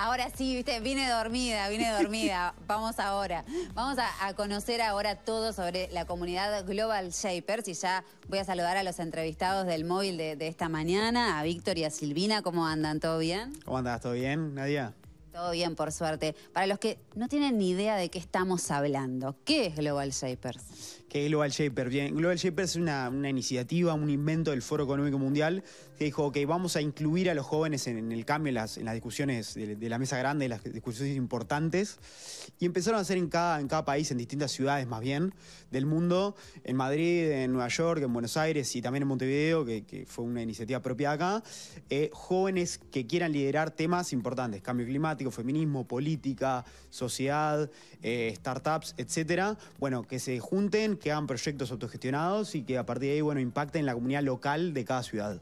Ahora sí, viste, vine dormida, vine dormida. Vamos ahora. Vamos a, conocer ahora todo sobre la comunidad Global Shapers y ya voy a saludar a los entrevistados del móvil de, de esta mañana, a Víctor y a Silvina. ¿Cómo andan? ¿Todo bien? ¿Cómo andas? ¿Todo bien, Nadia? Todo bien, por suerte. Para los que no tienen ni idea de qué estamos hablando, ¿qué es Global Shapers? ¿Qué es Global Shapers? Bien, Global Shapers es una, iniciativa, un invento del Foro Económico Mundial que dijo, ok, vamos a incluir a los jóvenes en, el cambio, en las, discusiones de, la mesa grande, en las discusiones importantes. Y empezaron a hacer en cada, en cada país, en distintas ciudades más bien, del mundo, en Madrid, en Nueva York, en Buenos Aires y también en Montevideo, que, fue una iniciativa propia acá, eh, jóvenes que quieran liderar temas importantes, cambio climático, feminismo, política, sociedad, eh, startups, etcétera, bueno, que se junten, que hagan proyectos autogestionados y que a partir de ahí, bueno, impacten la comunidad local de cada ciudad.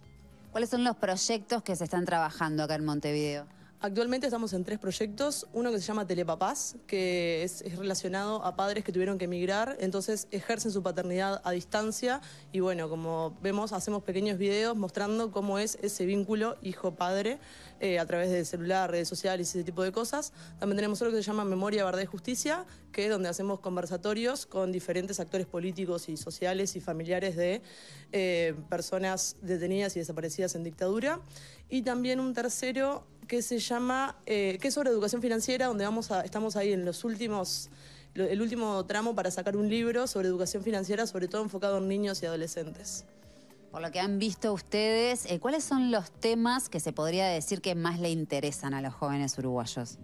¿Cuáles son los proyectos que se están trabajando acá en Montevideo? Actualmente estamos en tres proyectos, uno que se llama Telepapás, que es, relacionado a padres que tuvieron que emigrar, entonces ejercen su paternidad a distancia y bueno, como vemos, hacemos pequeños videos mostrando cómo es ese vínculo hijo-padre eh, a través de celular, redes sociales y ese tipo de cosas. También tenemos otro que se llama Memoria, Verdad y Justicia, que es donde hacemos conversatorios con diferentes actores políticos y sociales y familiares de eh, personas detenidas y desaparecidas en dictadura. Y también un tercero que se llama, eh, es sobre educación financiera, donde vamos estamos ahí en los últimos, el último tramo para sacar un libro sobre educación financiera, sobre todo enfocado en niños y adolescentes. Por lo que han visto ustedes, eh, ¿cuáles son los temas que se podría decir que más le interesan a los jóvenes uruguayos?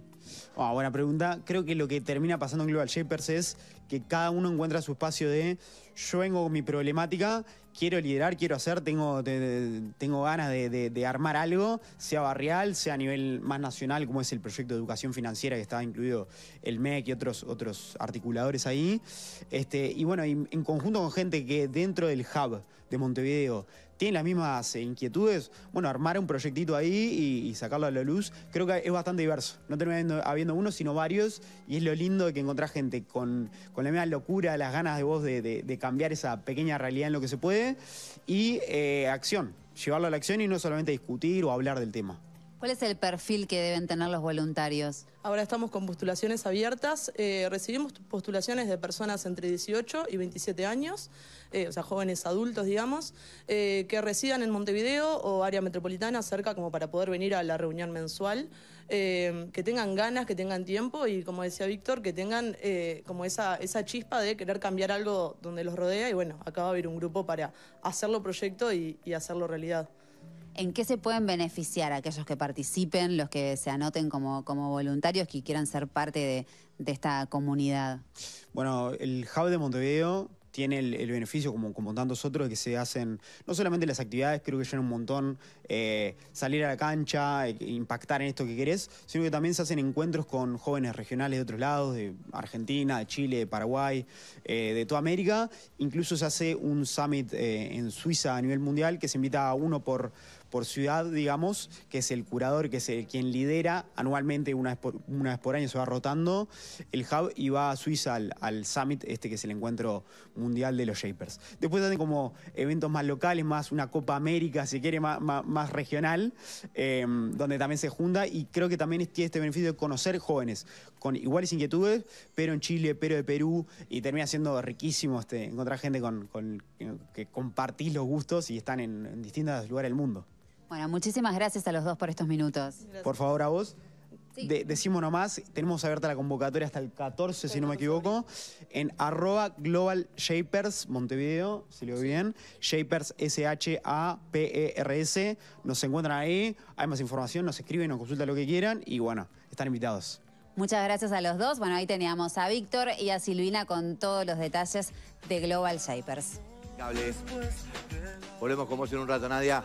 Ah, buena pregunta. Creo que lo que termina pasando en Global Shapers es que cada uno encuentra su espacio de yo vengo con mi problemática, quiero liderar, quiero hacer, tengo, tengo ganas de, armar algo, sea barrial, sea a nivel más nacional, como es el proyecto de educación financiera que estaba incluido el MEC y otros, otros articuladores ahí. Este, y bueno, en conjunto con gente que dentro del hub de Montevideo tienen las mismas eh, inquietudes, bueno, armar un proyectito ahí y, sacarlo a la luz, creo que es bastante diverso. No termina habiendo, uno, sino varios, y es lo lindo de que encontrás gente con, la misma locura, las ganas de vos de, cambiar esa pequeña realidad en lo que se puede, y eh, acción, llevarlo a la acción y no solamente discutir o hablar del tema. ¿Cuál es el perfil que deben tener los voluntarios? Ahora estamos con postulaciones abiertas. Eh, recibimos postulaciones de personas entre 18 y 27 años, eh, o sea, jóvenes adultos, digamos, eh, que residan en Montevideo o área metropolitana cerca como para poder venir a la reunión mensual, que tengan ganas, que tengan tiempo y, como decía Víctor, que tengan como esa, esa chispa de querer cambiar algo donde los rodea y, bueno, acaba de a haber un grupo para hacerlo proyecto y hacerlo realidad. ¿En qué se pueden beneficiar aquellos que participen, los que se anoten como, voluntarios, que quieran ser parte de, esta comunidad? Bueno, el Hub de Montevideo tiene el, beneficio, como, como tantos otros, que se hacen no solamente las actividades, creo que llena un montón eh, salir a la cancha, eh, impactar en esto que querés, sino que también se hacen encuentros con jóvenes regionales de otros lados, de Argentina, de Chile, de Paraguay, eh, de toda América. Incluso se hace un summit en Suiza a nivel mundial que se invita a uno por, por ciudad, digamos, que es el curador, que es quien lidera anualmente, una vez, por, año se va rotando el hub y va a Suiza al, summit, este que es el encuentro mundial de los shapers. Después también como eventos más locales, más una Copa América, si quiere, más, regional, em, donde también se junta y creo que también tiene este beneficio de conocer jóvenes con iguales inquietudes, pero en Chile, pero de Perú, y termina siendo riquísimo este, encontrar gente con, que compartís los gustos y están en, en distintos lugares del mundo. Bueno, muchísimas gracias a los dos por estos minutos. Por favor, a vos. decimos nomás, tenemos abierta la convocatoria hasta el 14, si no me equivoco, en arroba Global Shapers Montevideo, si oigo bien, Shapers S-H-A-P-E-R-S, e nos encuentran ahí, hay más información, nos escriben, nos consultan lo que quieran y bueno, están invitados. Muchas gracias a los dos, bueno, ahí teníamos a Víctor y a Silvina con todos los detalles de Global Shapers. Volvemos con vos en un rato, Nadia.